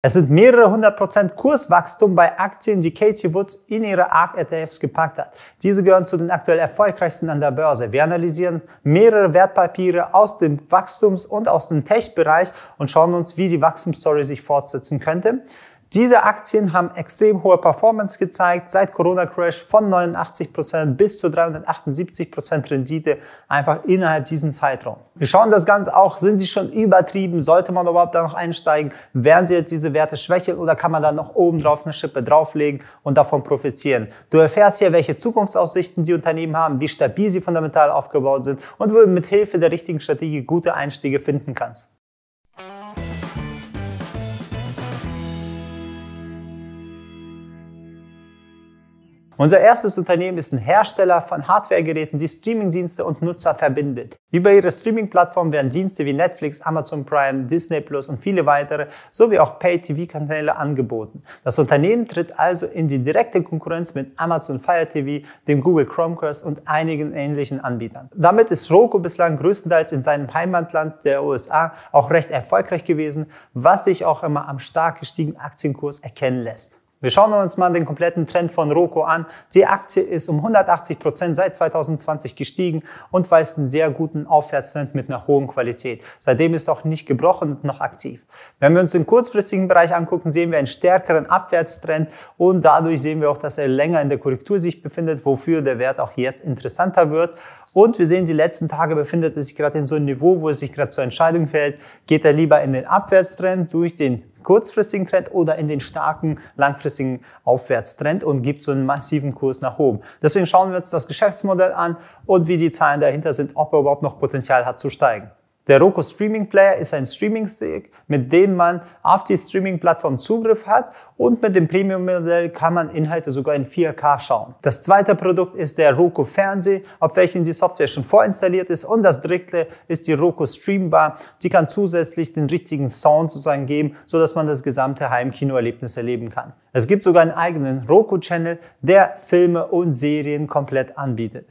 Es sind mehrere hundert Prozent Kurswachstum bei Aktien, die Katie Woods in ihre ARK-ETFs gepackt hat. Diese gehören zu den aktuell erfolgreichsten an der Börse. Wir analysieren mehrere Wertpapiere aus dem Wachstums- und aus dem Tech-Bereich und schauen uns, wie die Wachstumsstory sich fortsetzen könnte. Diese Aktien haben extrem hohe Performance gezeigt, seit Corona-Crash von 89% bis zu 378% Rendite einfach innerhalb diesen Zeitraum. Wir schauen das Ganze auch, sind sie schon übertrieben, sollte man überhaupt da noch einsteigen, werden sie jetzt diese Werte schwächeln oder kann man da noch oben drauf eine Schippe drauflegen und davon profitieren. Du erfährst hier, welche Zukunftsaussichten die Unternehmen haben, wie stabil sie fundamental aufgebaut sind und wo du mit Hilfe der richtigen Strategie gute Einstiege finden kannst. Unser erstes Unternehmen ist ein Hersteller von Hardwaregeräten, die Streamingdienste und Nutzer verbindet. Über ihre Streaming-Plattform werden Dienste wie Netflix, Amazon Prime, Disney Plus und viele weitere sowie auch Pay-TV-Kanäle angeboten. Das Unternehmen tritt also in die direkte Konkurrenz mit Amazon Fire TV, dem Google Chromecast und einigen ähnlichen Anbietern. Damit ist Roku bislang größtenteils in seinem Heimatland der USA auch recht erfolgreich gewesen, was sich auch immer am stark gestiegenen Aktienkurs erkennen lässt. Wir schauen uns mal den kompletten Trend von Roku an. Die Aktie ist um 180 Prozent seit 2020 gestiegen und weist einen sehr guten Aufwärtstrend mit einer hohen Qualität. Seitdem ist auch nicht gebrochen und noch aktiv. Wenn wir uns den kurzfristigen Bereich angucken, sehen wir einen stärkeren Abwärtstrend und dadurch sehen wir auch, dass er länger in der Korrektur sich befindet, wofür der Wert auch jetzt interessanter wird. Und wir sehen, die letzten Tage befindet es sich gerade in so einem Niveau, wo es sich gerade zur Entscheidung fällt, geht er lieber in den Abwärtstrend durch den kurzfristigen Trend oder in den starken langfristigen Aufwärtstrend und gibt so einen massiven Kurs nach oben. Deswegen schauen wir uns das Geschäftsmodell an und wie die Zahlen dahinter sind, ob er überhaupt noch Potenzial hat zu steigen. Der Roku Streaming Player ist ein Streaming Stick, mit dem man auf die Streaming Plattform Zugriff hat und mit dem Premium Modell kann man Inhalte sogar in 4K schauen. Das zweite Produkt ist der Roku Fernseher, auf welchen die Software schon vorinstalliert ist und das dritte ist die Roku Streambar. Die kann zusätzlich den richtigen Sound sozusagen geben, so dass man das gesamte Heimkinoerlebnis erleben kann. Es gibt sogar einen eigenen Roku Channel, der Filme und Serien komplett anbietet.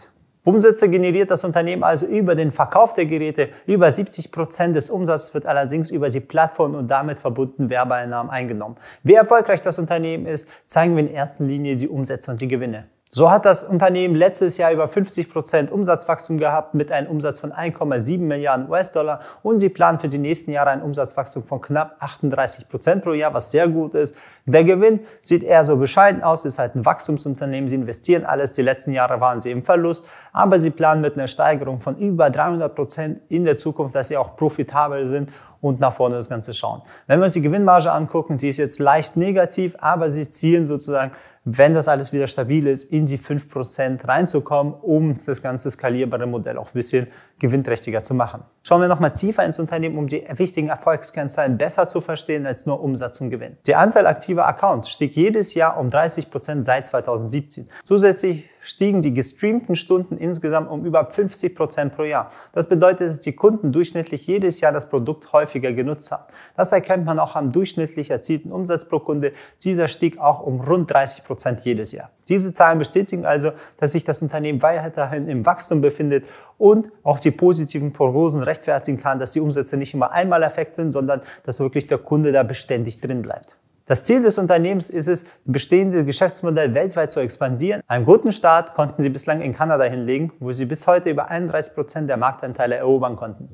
Umsätze generiert das Unternehmen also über den Verkauf der Geräte. Über 70 Prozent des Umsatzes wird allerdings über die Plattform und damit verbundenen Werbeeinnahmen eingenommen. Wie erfolgreich das Unternehmen ist, zeigen wir in erster Linie die Umsätze und die Gewinne. So hat das Unternehmen letztes Jahr über 50% Prozent Umsatzwachstum gehabt mit einem Umsatz von 1,7 Milliarden US-Dollar und sie planen für die nächsten Jahre ein Umsatzwachstum von knapp 38% Prozent pro Jahr, was sehr gut ist. Der Gewinn sieht eher so bescheiden aus, ist halt ein Wachstumsunternehmen, sie investieren alles, die letzten Jahre waren sie im Verlust, aber sie planen mit einer Steigerung von über 300% Prozent in der Zukunft, dass sie auch profitabel sind und nach vorne das Ganze schauen. Wenn wir uns die Gewinnmarge angucken, sie ist jetzt leicht negativ, aber sie zielen sozusagen wenn das alles wieder stabil ist, in die 5% reinzukommen, um das ganze skalierbare Modell auch ein bisschen gewinnträchtiger zu machen. Schauen wir nochmal tiefer ins Unternehmen, um die wichtigen Erfolgskennzahlen besser zu verstehen als nur Umsatz und Gewinn. Die Anzahl aktiver Accounts stieg jedes Jahr um 30% Prozent seit 2017. Zusätzlich stiegen die gestreamten Stunden insgesamt um über 50% Prozent pro Jahr. Das bedeutet, dass die Kunden durchschnittlich jedes Jahr das Produkt häufiger genutzt haben. Das erkennt man auch am durchschnittlich erzielten Umsatz pro Kunde. Dieser stieg auch um rund 30% Prozent jedes Jahr. Diese Zahlen bestätigen also, dass sich das Unternehmen weiterhin im Wachstum befindet und auch die positiven Prognosen rechtfertigen kann, dass die Umsätze nicht immer einmal effekt sind, sondern dass wirklich der Kunde da beständig drin bleibt. Das Ziel des Unternehmens ist es, bestehende Geschäftsmodelle weltweit zu expandieren. Einen guten Start konnten sie bislang in Kanada hinlegen, wo sie bis heute über 31 Prozent der Marktanteile erobern konnten.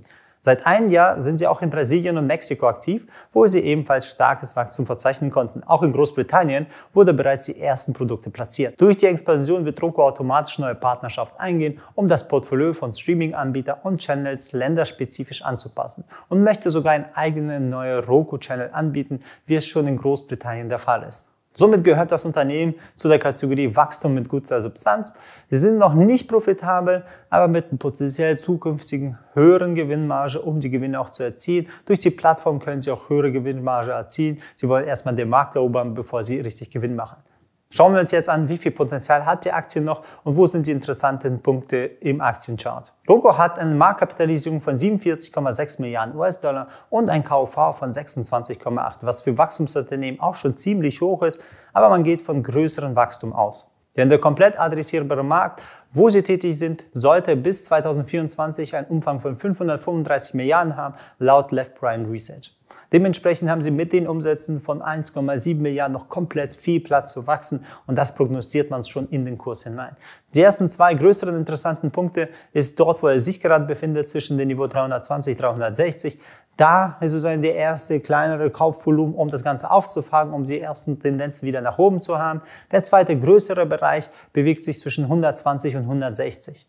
Seit einem Jahr sind sie auch in Brasilien und Mexiko aktiv, wo sie ebenfalls starkes Wachstum verzeichnen konnten. Auch in Großbritannien wurde bereits die ersten Produkte platziert. Durch die Expansion wird Roku automatisch neue Partnerschaften eingehen, um das Portfolio von Streaming-Anbietern und Channels länderspezifisch anzupassen und möchte sogar einen eigenen neuen Roku-Channel anbieten, wie es schon in Großbritannien der Fall ist. Somit gehört das Unternehmen zu der Kategorie Wachstum mit guter Substanz. Sie sind noch nicht profitabel, aber mit potenziell zukünftigen höheren Gewinnmarge, um die Gewinne auch zu erzielen. Durch die Plattform können Sie auch höhere Gewinnmarge erzielen. Sie wollen erstmal den Markt erobern, bevor Sie richtig Gewinn machen. Schauen wir uns jetzt an, wie viel Potenzial hat die Aktie noch und wo sind die interessanten Punkte im Aktienchart. Rogo hat eine Marktkapitalisierung von 47,6 Milliarden US-Dollar und ein KUV von 26,8, was für Wachstumsunternehmen auch schon ziemlich hoch ist, aber man geht von größerem Wachstum aus. Denn der komplett adressierbare Markt, wo sie tätig sind, sollte bis 2024 einen Umfang von 535 Milliarden haben, laut Left Brian Research. Dementsprechend haben sie mit den Umsätzen von 1,7 Milliarden noch komplett viel Platz zu wachsen und das prognostiziert man schon in den Kurs hinein. Die ersten zwei größeren interessanten Punkte ist dort, wo er sich gerade befindet, zwischen dem Niveau 320, 360. Da ist sozusagen der erste kleinere Kaufvolumen, um das Ganze aufzufangen, um die ersten Tendenzen wieder nach oben zu haben. Der zweite größere Bereich bewegt sich zwischen 120 und 160.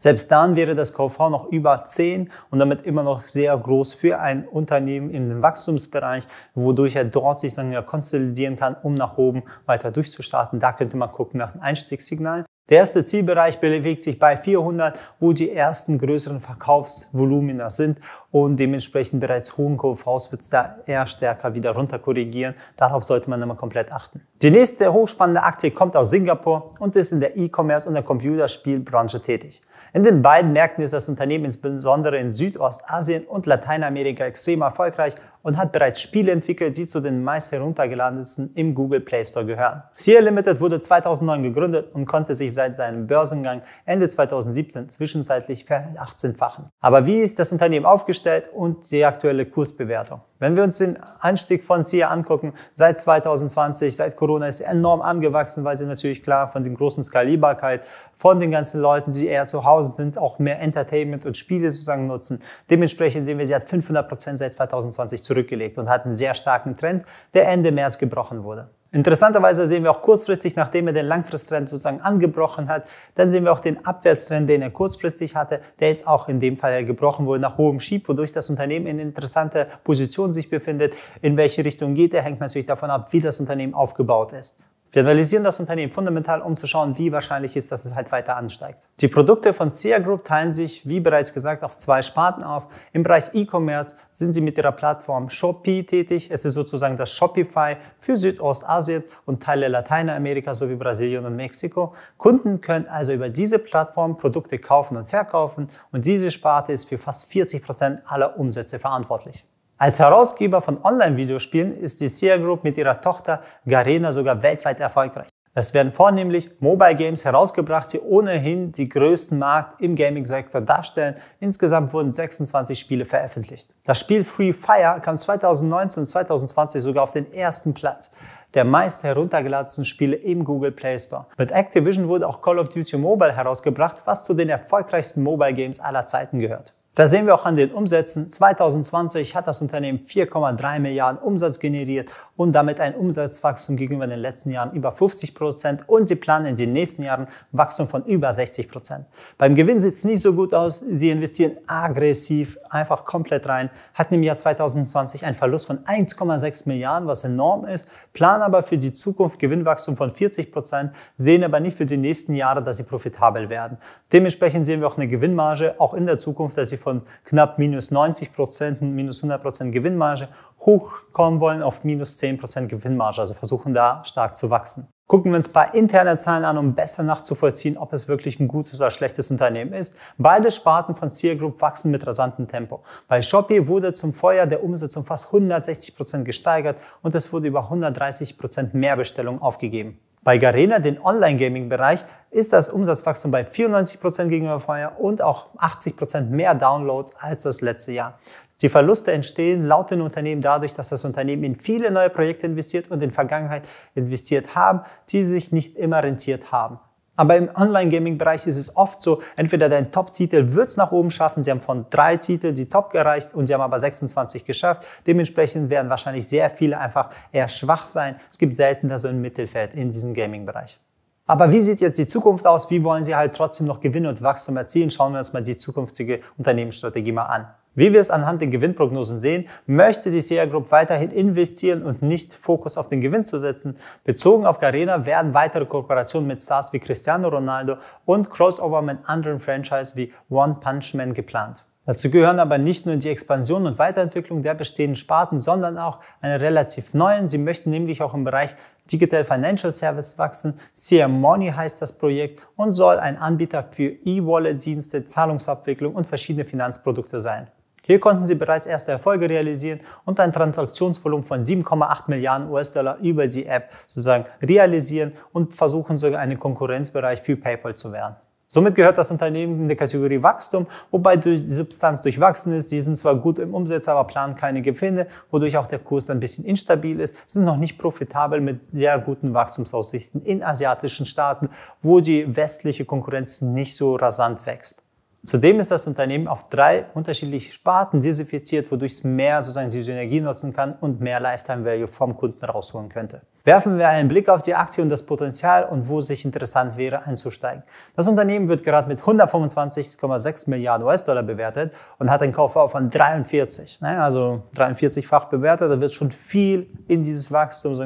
Selbst dann wäre das KV noch über 10 und damit immer noch sehr groß für ein Unternehmen im Wachstumsbereich, wodurch er dort sich dann ja konsolidieren kann, um nach oben weiter durchzustarten. Da könnte man gucken nach dem Einstiegssignal. Der erste Zielbereich bewegt sich bei 400, wo die ersten größeren Verkaufsvolumina sind und dementsprechend bereits hohen KUVs wird es da eher stärker wieder runter korrigieren. Darauf sollte man immer komplett achten. Die nächste hochspannende Aktie kommt aus Singapur und ist in der E-Commerce und der Computerspielbranche tätig. In den beiden Märkten ist das Unternehmen insbesondere in Südostasien und Lateinamerika extrem erfolgreich und hat bereits Spiele entwickelt, die zu den meist heruntergeladensten im Google Play Store gehören. Sierra Limited wurde 2009 gegründet und konnte sich seit seinem Börsengang Ende 2017 zwischenzeitlich ver 18-fachen. Aber wie ist das Unternehmen aufgestellt? aufgestellt und die aktuelle Kursbewertung. Wenn wir uns den Anstieg von SIA angucken, seit 2020, seit Corona ist enorm angewachsen, weil sie natürlich klar von den großen Skalierbarkeit, von den ganzen Leuten, die eher zu Hause sind, auch mehr Entertainment und Spiele sozusagen nutzen. Dementsprechend sehen wir, sie hat 500 Prozent seit 2020 zurückgelegt und hat einen sehr starken Trend, der Ende März gebrochen wurde. Interessanterweise sehen wir auch kurzfristig, nachdem er den Langfristtrend sozusagen angebrochen hat, dann sehen wir auch den Abwärtstrend, den er kurzfristig hatte, der ist auch in dem Fall gebrochen wurde nach hohem Schieb, wodurch das Unternehmen in interessanter Position sich befindet. In welche Richtung geht er, hängt natürlich davon ab, wie das Unternehmen aufgebaut ist. Wir analysieren das Unternehmen fundamental, um zu schauen, wie wahrscheinlich ist, dass es halt weiter ansteigt. Die Produkte von SIA Group teilen sich, wie bereits gesagt, auf zwei Sparten auf. Im Bereich E-Commerce sind sie mit ihrer Plattform Shopee tätig. Es ist sozusagen das Shopify für Südostasien und Teile Lateinamerikas sowie Brasilien und Mexiko. Kunden können also über diese Plattform Produkte kaufen und verkaufen und diese Sparte ist für fast 40 Prozent aller Umsätze verantwortlich. Als Herausgeber von Online-Videospielen ist die Sia Group mit ihrer Tochter Garena sogar weltweit erfolgreich. Es werden vornehmlich Mobile Games herausgebracht, die ohnehin die größten Markt im Gaming-Sektor darstellen. Insgesamt wurden 26 Spiele veröffentlicht. Das Spiel Free Fire kam 2019 und 2020 sogar auf den ersten Platz der meist heruntergeladenen Spiele im Google Play Store. Mit Activision wurde auch Call of Duty Mobile herausgebracht, was zu den erfolgreichsten Mobile Games aller Zeiten gehört. Da sehen wir auch an den Umsätzen. 2020 hat das Unternehmen 4,3 Milliarden Umsatz generiert und damit ein Umsatzwachstum gegenüber den letzten Jahren über 50 Prozent und sie planen in den nächsten Jahren Wachstum von über 60 Prozent. Beim Gewinn sieht es nicht so gut aus. Sie investieren aggressiv einfach komplett rein, hatten im Jahr 2020 einen Verlust von 1,6 Milliarden, was enorm ist, planen aber für die Zukunft Gewinnwachstum von 40 Prozent, sehen aber nicht für die nächsten Jahre, dass sie profitabel werden. Dementsprechend sehen wir auch eine Gewinnmarge auch in der Zukunft, dass sie von von knapp minus 90 Prozent, minus 100 Prozent Gewinnmarge hochkommen wollen auf minus 10 Prozent Gewinnmarge, also versuchen da stark zu wachsen. Gucken wir uns ein paar interne Zahlen an, um besser nachzuvollziehen, ob es wirklich ein gutes oder schlechtes Unternehmen ist. Beide Sparten von Sear Group wachsen mit rasantem Tempo. Bei Shopee wurde zum Vorjahr der Umsatz um fast 160 Prozent gesteigert und es wurde über 130 Prozent mehr Bestellungen aufgegeben. Bei Garena, den Online-Gaming-Bereich, ist das Umsatzwachstum bei 94% Prozent gegenüber vorher und auch 80% Prozent mehr Downloads als das letzte Jahr. Die Verluste entstehen laut den Unternehmen dadurch, dass das Unternehmen in viele neue Projekte investiert und in Vergangenheit investiert haben, die sich nicht immer rentiert haben. Aber im Online-Gaming-Bereich ist es oft so, entweder dein Top-Titel wird es nach oben schaffen, sie haben von drei Titeln die Top gereicht und sie haben aber 26 geschafft. Dementsprechend werden wahrscheinlich sehr viele einfach eher schwach sein. Es gibt seltener so ein Mittelfeld in diesem Gaming-Bereich. Aber wie sieht jetzt die Zukunft aus? Wie wollen sie halt trotzdem noch Gewinne und Wachstum erzielen? Schauen wir uns mal die zukünftige Unternehmensstrategie mal an. Wie wir es anhand der Gewinnprognosen sehen, möchte die SEA Group weiterhin investieren und nicht Fokus auf den Gewinn zu setzen. Bezogen auf Garena werden weitere Kooperationen mit Stars wie Cristiano Ronaldo und Crossover mit anderen Franchises wie One Punch Man geplant. Dazu gehören aber nicht nur die Expansion und Weiterentwicklung der bestehenden Sparten, sondern auch eine relativ neuen. Sie möchten nämlich auch im Bereich Digital Financial Service wachsen. Money heißt das Projekt und soll ein Anbieter für E-Wallet-Dienste, Zahlungsabwicklung und verschiedene Finanzprodukte sein. Hier konnten sie bereits erste Erfolge realisieren und ein Transaktionsvolumen von 7,8 Milliarden US-Dollar über die App sozusagen realisieren und versuchen sogar einen Konkurrenzbereich für PayPal zu werden. Somit gehört das Unternehmen in der Kategorie Wachstum, wobei die Substanz durchwachsen ist. Die sind zwar gut im Umsatz, aber planen keine Gewinne, wodurch auch der Kurs dann ein bisschen instabil ist, sind noch nicht profitabel mit sehr guten Wachstumsaussichten in asiatischen Staaten, wo die westliche Konkurrenz nicht so rasant wächst. Zudem ist das Unternehmen auf drei unterschiedliche Sparten diversifiziert, wodurch es mehr sozusagen die Synergie nutzen kann und mehr Lifetime Value vom Kunden rausholen könnte. Werfen wir einen Blick auf die Aktie und das Potenzial und wo es sich interessant wäre einzusteigen. Das Unternehmen wird gerade mit 125,6 Milliarden US-Dollar bewertet und hat einen KV von 43, ne, also 43-fach bewertet. Da wird schon viel in dieses Wachstum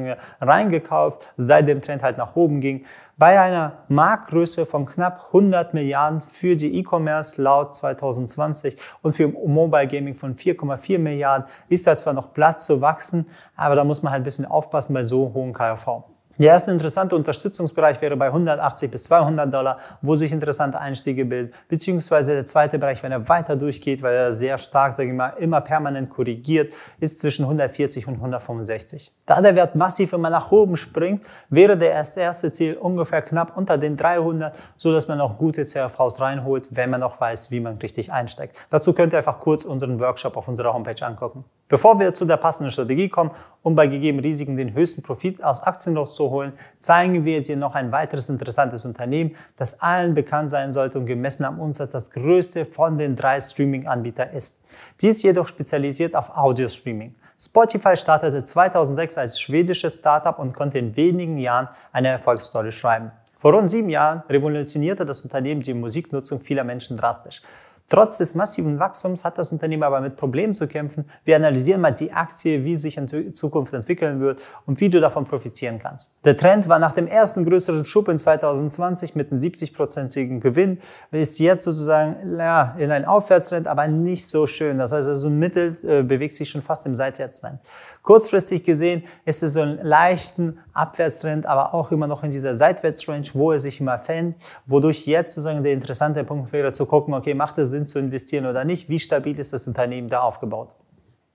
reingekauft, seit dem Trend halt nach oben ging. Bei einer Marktgröße von knapp 100 Milliarden für die E-Commerce laut 2020 und für Mobile Gaming von 4,4 Milliarden ist da zwar noch Platz zu wachsen, aber da muss man halt ein bisschen aufpassen bei so hohen KV. Der erste interessante Unterstützungsbereich wäre bei 180 bis 200 Dollar, wo sich interessante Einstiege bilden, beziehungsweise der zweite Bereich, wenn er weiter durchgeht, weil er sehr stark, sage ich mal, immer permanent korrigiert, ist zwischen 140 und 165. Da der Wert massiv immer nach oben springt, wäre der erste Ziel ungefähr knapp unter den 300, so dass man auch gute CRVs reinholt, wenn man auch weiß, wie man richtig einsteigt. Dazu könnt ihr einfach kurz unseren Workshop auf unserer Homepage angucken. Bevor wir zu der passenden Strategie kommen, um bei gegebenen Risiken den höchsten Profit aus Aktien rauszuholen, zeigen wir dir noch ein weiteres interessantes Unternehmen, das allen bekannt sein sollte und gemessen am Umsatz das größte von den drei Streaming-Anbietern ist. Dies jedoch spezialisiert auf Audio-Streaming. Spotify startete 2006 als schwedisches Startup und konnte in wenigen Jahren eine Erfolgsstory schreiben. Vor rund sieben Jahren revolutionierte das Unternehmen die Musiknutzung vieler Menschen drastisch. Trotz des massiven Wachstums hat das Unternehmen aber mit Problemen zu kämpfen. Wir analysieren mal die Aktie, wie sich in Zukunft entwickeln wird und wie du davon profitieren kannst. Der Trend war nach dem ersten größeren Schub in 2020 mit einem 70-prozentigen Gewinn, ist jetzt sozusagen ja, in einem Aufwärtstrend, aber nicht so schön. Das heißt, also Mittel äh, bewegt sich schon fast im Seitwärtstrend. Kurzfristig gesehen ist es so ein leichten Abwärtstrend, aber auch immer noch in dieser Seitwärtsrange, wo er sich immer fängt, wodurch jetzt sozusagen der interessante Punkt wäre zu gucken, okay, macht es Sinn, Sinn zu investieren oder nicht, wie stabil ist das Unternehmen da aufgebaut.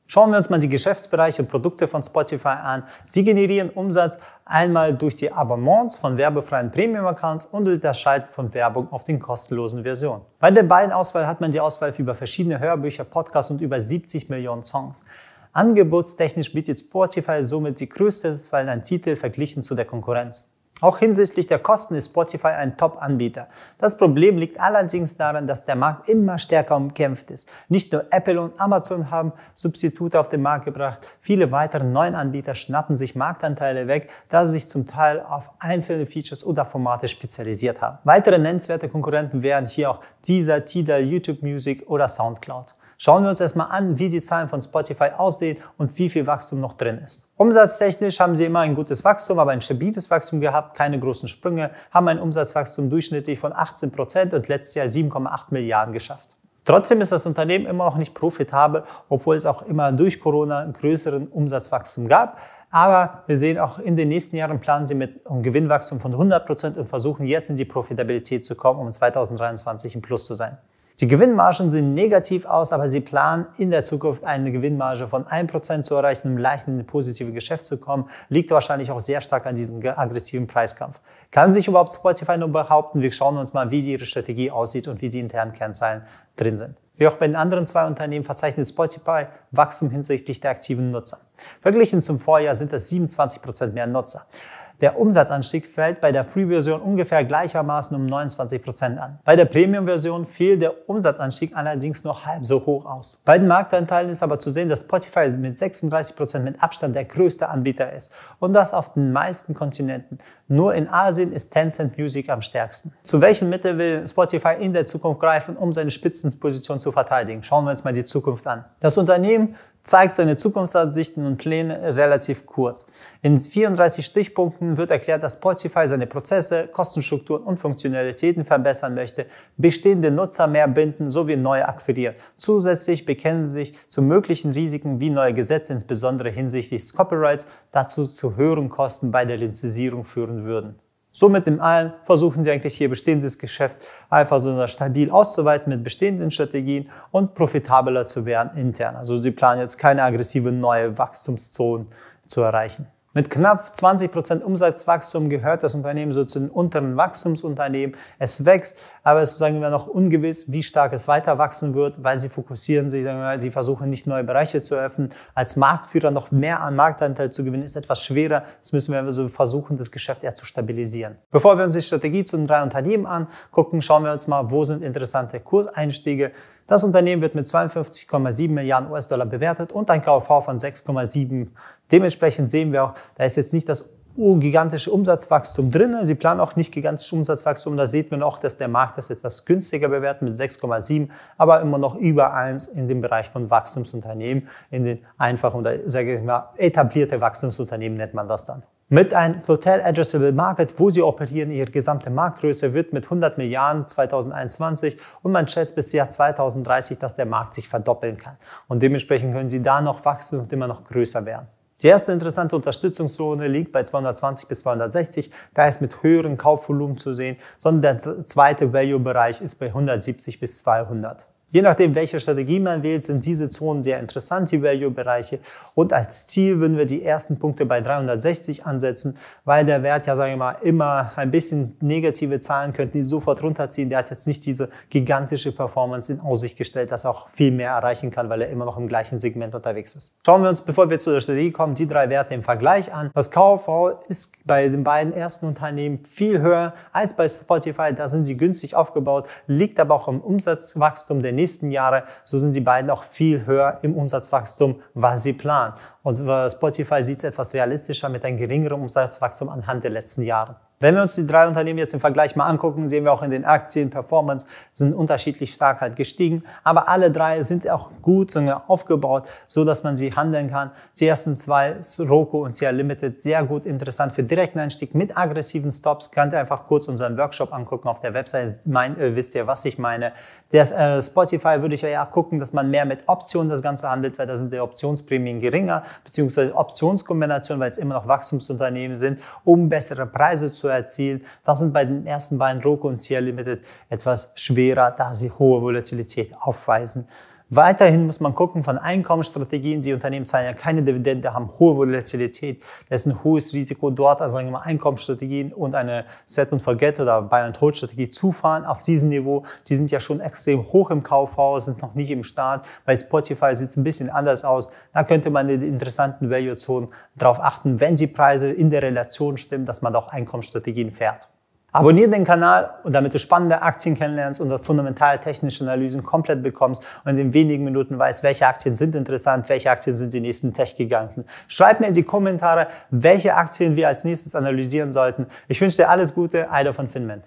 Schauen wir uns mal die Geschäftsbereiche und Produkte von Spotify an. Sie generieren Umsatz einmal durch die Abonnements von werbefreien Premium-Accounts und durch das Schalten von Werbung auf den kostenlosen Versionen. Bei der beiden Auswahl hat man die Auswahl über verschiedene Hörbücher, Podcasts und über 70 Millionen Songs. Angebotstechnisch bietet Spotify somit die größte Auswahl an Titel verglichen zu der Konkurrenz. Auch hinsichtlich der Kosten ist Spotify ein Top-Anbieter. Das Problem liegt allerdings daran, dass der Markt immer stärker umkämpft ist. Nicht nur Apple und Amazon haben Substitute auf den Markt gebracht, viele weitere neuen Anbieter schnappen sich Marktanteile weg, da sie sich zum Teil auf einzelne Features oder Formate spezialisiert haben. Weitere nennenswerte Konkurrenten wären hier auch Deezer, Tidal, YouTube Music oder SoundCloud. Schauen wir uns erstmal an, wie die Zahlen von Spotify aussehen und wie viel Wachstum noch drin ist. Umsatztechnisch haben sie immer ein gutes Wachstum, aber ein stabiles Wachstum gehabt, keine großen Sprünge, haben ein Umsatzwachstum durchschnittlich von 18% Prozent und letztes Jahr 7,8 Milliarden geschafft. Trotzdem ist das Unternehmen immer noch nicht profitabel, obwohl es auch immer durch Corona einen größeren Umsatzwachstum gab. Aber wir sehen auch in den nächsten Jahren planen sie mit einem Gewinnwachstum von 100% Prozent und versuchen jetzt in die Profitabilität zu kommen, um 2023 im Plus zu sein. Die Gewinnmargen sehen negativ aus, aber sie planen in der Zukunft eine Gewinnmarge von 1% zu erreichen, um leicht in ein positives Geschäft zu kommen. Liegt wahrscheinlich auch sehr stark an diesem aggressiven Preiskampf. Kann sich überhaupt Spotify nur behaupten? Wir schauen uns mal, wie ihre Strategie aussieht und wie die internen Kernzahlen drin sind. Wie auch bei den anderen zwei Unternehmen verzeichnet Spotify Wachstum hinsichtlich der aktiven Nutzer. Verglichen zum Vorjahr sind es 27% mehr Nutzer. Der Umsatzanstieg fällt bei der Free-Version ungefähr gleichermaßen um 29% Prozent an. Bei der Premium-Version fiel der Umsatzanstieg allerdings nur halb so hoch aus. Bei den Marktanteilen ist aber zu sehen, dass Spotify mit 36% Prozent mit Abstand der größte Anbieter ist und das auf den meisten Kontinenten. Nur in Asien ist Tencent Music am stärksten. Zu welchen Mitteln will Spotify in der Zukunft greifen, um seine Spitzenposition zu verteidigen? Schauen wir uns mal die Zukunft an. Das Unternehmen zeigt seine Zukunftsaussichten und Pläne relativ kurz. In 34 Stichpunkten wird erklärt, dass Spotify seine Prozesse, Kostenstrukturen und Funktionalitäten verbessern möchte, bestehende Nutzer mehr binden sowie neue akquirieren. Zusätzlich bekennen sie sich zu möglichen Risiken wie neue Gesetze, insbesondere hinsichtlich des Copyrights, dazu zu höheren Kosten bei der Lizenzierung führen würden. So mit dem allen versuchen sie eigentlich ihr bestehendes Geschäft einfach so stabil auszuweiten mit bestehenden Strategien und profitabler zu werden intern. Also sie planen jetzt keine aggressive neue Wachstumszonen zu erreichen. Mit knapp 20% Prozent Umsatzwachstum gehört das Unternehmen so zu den unteren Wachstumsunternehmen. Es wächst, aber es ist sagen wir noch ungewiss, wie stark es weiter wachsen wird, weil sie fokussieren sich, sagen wir, sie versuchen nicht neue Bereiche zu eröffnen. Als Marktführer noch mehr an Marktanteil zu gewinnen, ist etwas schwerer. Das müssen wir so also versuchen, das Geschäft eher zu stabilisieren. Bevor wir uns die Strategie zu den drei Unternehmen angucken, schauen wir uns mal, wo sind interessante Kurseinstiege. Das Unternehmen wird mit 52,7 Milliarden US-Dollar bewertet und ein KV von 6,7. Dementsprechend sehen wir auch, da ist jetzt nicht das gigantische Umsatzwachstum drin. Sie planen auch nicht gigantisches Umsatzwachstum. Da sieht man auch, dass der Markt das etwas günstiger bewertet mit 6,7, aber immer noch über 1 in dem Bereich von Wachstumsunternehmen, in den einfachen oder, sage ich mal, etablierte Wachstumsunternehmen nennt man das dann. Mit einem Total Addressable Market, wo sie operieren, ihre gesamte Marktgröße wird mit 100 Milliarden 2021 und man schätzt bis Jahr 2030, dass der Markt sich verdoppeln kann. Und dementsprechend können sie da noch wachsen und immer noch größer werden. Die erste interessante Unterstützungszone liegt bei 220 bis 260, da ist mit höherem Kaufvolumen zu sehen, sondern der zweite Value-Bereich ist bei 170 bis 200. Je nachdem, welche Strategie man wählt, sind diese Zonen sehr interessant, die Value-Bereiche. Und als Ziel würden wir die ersten Punkte bei 360 ansetzen, weil der Wert ja, sagen wir mal, immer ein bisschen negative Zahlen könnten die sofort runterziehen. Der hat jetzt nicht diese gigantische Performance in Aussicht gestellt, dass er auch viel mehr erreichen kann, weil er immer noch im gleichen Segment unterwegs ist. Schauen wir uns, bevor wir zu der Strategie kommen, die drei Werte im Vergleich an. Das KV ist bei den beiden ersten Unternehmen viel höher als bei Spotify. Da sind sie günstig aufgebaut, liegt aber auch im Umsatzwachstum der nächsten Jahre, so sind die beiden auch viel höher im Umsatzwachstum, was sie planen. Und äh, Spotify sieht es etwas realistischer mit einem geringeren Umsatzwachstum anhand der letzten Jahre. Wenn wir uns die drei Unternehmen jetzt im Vergleich mal angucken, sehen wir auch in den Aktien Performance sind unterschiedlich stark halt gestiegen, aber alle drei sind auch gut aufgebaut, so dass man sie handeln kann. Die ersten zwei, Roku und CR Limited, sehr gut interessant für direkten Einstieg mit aggressiven Stops. Könnt ihr einfach kurz unseren Workshop angucken auf der Website, mein, äh, wisst ihr, was ich meine. Das äh, Spotify würde ich ja gucken, dass man mehr mit Optionen das Ganze handelt, weil da sind die Optionsprämien geringer, beziehungsweise Optionskombinationen, weil es immer noch Wachstumsunternehmen sind, um bessere Preise zu erzielen. Das sind bei den ersten beiden Roku und CR Limited etwas schwerer, da sie hohe Volatilität aufweisen. Weiterhin muss man gucken von Einkommensstrategien. Die Unternehmen zahlen ja keine Dividende, haben hohe Volatilität. Das ist ein hohes Risiko dort, also sagen wir mal Einkommensstrategien und eine Set and Forget oder Buy and Hold Strategie zufahren auf diesem Niveau. Die sind ja schon extrem hoch im Kaufhaus, sind noch nicht im Start. Bei Spotify sieht es ein bisschen anders aus. Da könnte man in den interessanten Value Zonen darauf achten, wenn die Preise in der Relation stimmen, dass man auch Einkommensstrategien fährt. Abonniere den Kanal, damit du spannende Aktien kennenlernst und fundamental technische Analysen komplett bekommst und in wenigen Minuten weißt, welche Aktien sind interessant, welche Aktien sind die nächsten Tech-Giganten. Schreib mir in die Kommentare, welche Aktien wir als nächstes analysieren sollten. Ich wünsche dir alles Gute, Eider von Finment.